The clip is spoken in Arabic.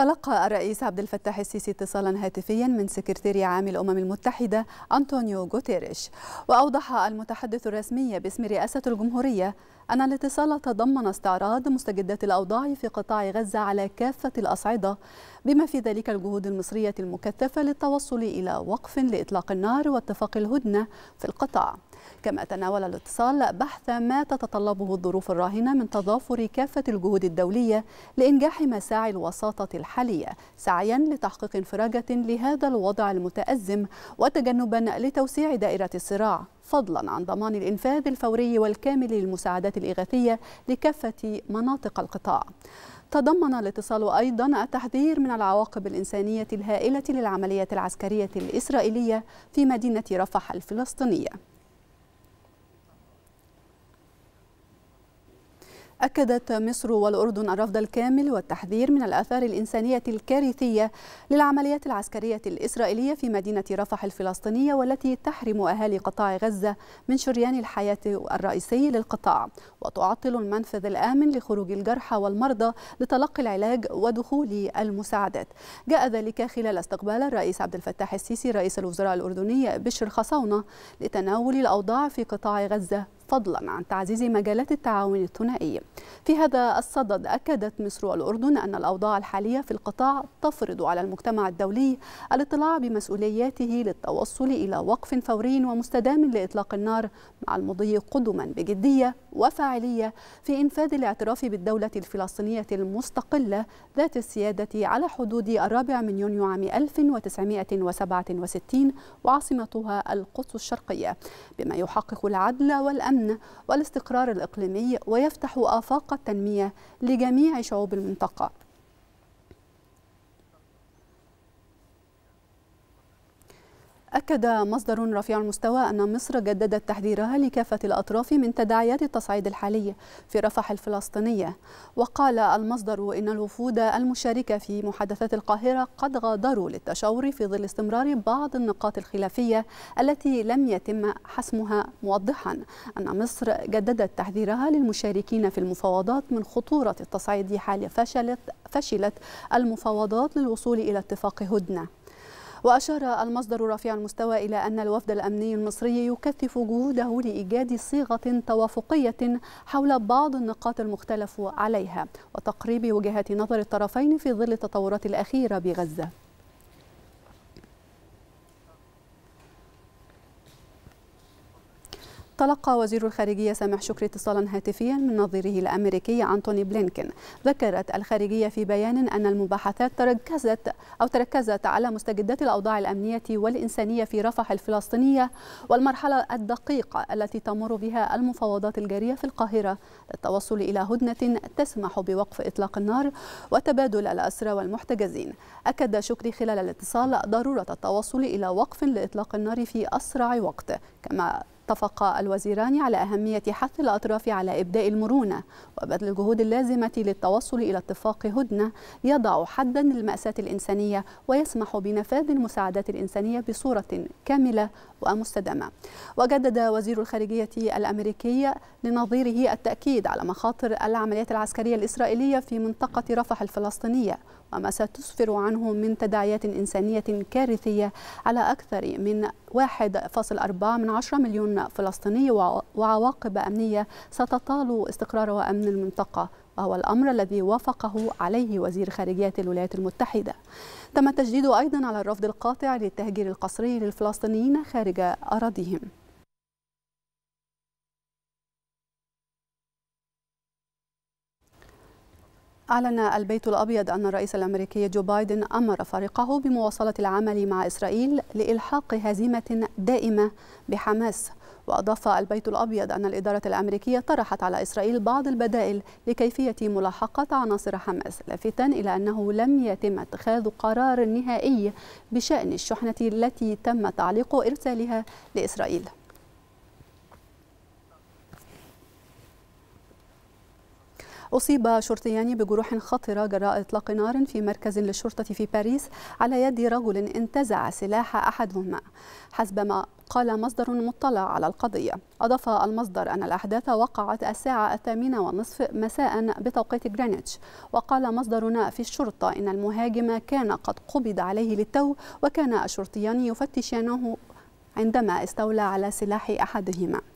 تلقى الرئيس عبد الفتاح السيسي اتصالا هاتفيا من سكرتير عام الأمم المتحدة أنطونيو غوتيريش وأوضح المتحدث الرسمي باسم رئاسة الجمهورية أن الاتصال تضمن استعراض مستجدات الأوضاع في قطاع غزة على كافة الأصعدة بما في ذلك الجهود المصرية المكثفة للتوصل إلى وقف لإطلاق النار واتفاق الهدنة في القطاع كما تناول الاتصال بحث ما تتطلبه الظروف الراهنة من تضافر كافة الجهود الدولية لإنجاح مساعي الوساطة الحالية الحالية سعيا لتحقيق انفراجة لهذا الوضع المتأزم وتجنبا لتوسيع دائرة الصراع فضلا عن ضمان الإنفاذ الفوري والكامل للمساعدات الإغاثية لكافة مناطق القطاع تضمن الاتصال أيضا التحذير من العواقب الإنسانية الهائلة للعمليات العسكرية الإسرائيلية في مدينة رفح الفلسطينية أكدت مصر والأردن الرفض الكامل والتحذير من الآثار الإنسانية الكارثية للعمليات العسكرية الإسرائيلية في مدينة رفح الفلسطينية والتي تحرم أهالي قطاع غزة من شريان الحياة الرئيسي للقطاع وتعطل المنفذ الآمن لخروج الجرحى والمرضى لتلقي العلاج ودخول المساعدات جاء ذلك خلال استقبال الرئيس عبد الفتاح السيسي رئيس الوزراء الأردني بشر خصاونة لتناول الأوضاع في قطاع غزة فضلا عن تعزيز مجالات التعاون الثنائي في هذا الصدد أكدت مصر والأردن أن الأوضاع الحالية في القطاع تفرض على المجتمع الدولي الاطلاع بمسؤولياته للتوصل إلى وقف فوري ومستدام لإطلاق النار مع المضي قدما بجدية وفاعلية في إنفاذ الاعتراف بالدولة الفلسطينية المستقلة ذات السيادة على حدود الرابع من يونيو عام 1967 وعاصمتها القدس الشرقية بما يحقق العدل والأمن الأمن والاستقرار الإقليمي ويفتح آفاق التنمية لجميع شعوب المنطقة أكد مصدر رفيع المستوى أن مصر جددت تحذيرها لكافة الأطراف من تداعيات التصعيد الحالي في رفح الفلسطينية وقال المصدر إن الوفود المشاركة في محادثات القاهرة قد غادروا للتشاور في ظل استمرار بعض النقاط الخلافية التي لم يتم حسمها موضحا أن مصر جددت تحذيرها للمشاركين في المفاوضات من خطورة التصعيد حال فشلت, فشلت المفاوضات للوصول إلى اتفاق هدنة وأشار المصدر رفيع المستوى إلى أن الوفد الأمني المصري يكثف جهوده لإيجاد صيغة توافقية حول بعض النقاط المختلف عليها وتقريب وجهات نظر الطرفين في ظل التطورات الأخيرة بغزة تلقى وزير الخارجية سامح شكري اتصالا هاتفيا من نظيره الأمريكي أنتوني بلينكن ذكرت الخارجية في بيان أن المباحثات تركزت أو تركزت على مستجدات الأوضاع الأمنية والإنسانية في رفح الفلسطينية والمرحلة الدقيقة التي تمر بها المفاوضات الجارية في القاهرة للتوصل إلى هدنة تسمح بوقف إطلاق النار وتبادل الأسرى والمحتجزين أكد شكري خلال الاتصال ضرورة التوصل إلى وقف لإطلاق النار في أسرع وقت كما اتفق الوزيران على أهمية حث الأطراف على إبداء المرونة وبذل الجهود اللازمة للتوصل إلى اتفاق هدنة يضع حدا للمأساة الإنسانية ويسمح بنفاذ المساعدات الإنسانية بصورة كاملة ومستدامة وجدد وزير الخارجية الأمريكي لنظيره التأكيد على مخاطر العمليات العسكرية الإسرائيلية في منطقة رفح الفلسطينية وما ستسفر عنه من تداعيات إنسانية كارثية على أكثر من 1.4 من 10 مليون فلسطيني وعواقب أمنية ستطال استقرار وأمن المنطقة وهو الأمر الذي وافقه عليه وزير خارجية الولايات المتحدة تم التشديد أيضا على الرفض القاطع للتهجير القسري للفلسطينيين خارج أراضيهم أعلن البيت الأبيض أن الرئيس الأمريكي جو بايدن أمر فريقه بمواصلة العمل مع إسرائيل لإلحاق هزيمة دائمة بحماس وأضاف البيت الأبيض أن الإدارة الأمريكية طرحت على إسرائيل بعض البدائل لكيفية ملاحقة عناصر حماس لافتا إلى أنه لم يتم اتخاذ قرار نهائي بشأن الشحنة التي تم تعليق إرسالها لإسرائيل أصيب شرطيان بجروح خطرة جراء إطلاق نار في مركز للشرطة في باريس على يد رجل انتزع سلاح أحدهما حسب ما قال مصدر مطلع على القضية أضاف المصدر أن الأحداث وقعت الساعة الثامنة والنصف مساء بتوقيت جرينتش وقال مصدرنا في الشرطة إن المهاجم كان قد قبض عليه للتو وكان الشرطيان يفتشانه عندما استولى على سلاح أحدهما